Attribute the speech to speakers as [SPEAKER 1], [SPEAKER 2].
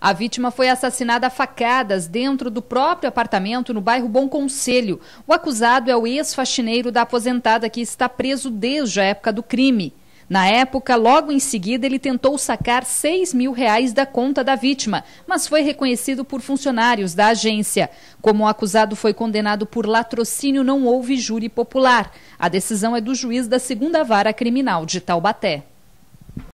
[SPEAKER 1] A vítima foi assassinada a facadas dentro do próprio apartamento no bairro Bom Conselho. O acusado é o ex-faxineiro da aposentada que está preso desde a época do crime. Na época, logo em seguida, ele tentou sacar 6 mil reais da conta da vítima, mas foi reconhecido por funcionários da agência. Como o acusado foi condenado por latrocínio, não houve júri popular. A decisão é do juiz da segunda vara criminal de Taubaté.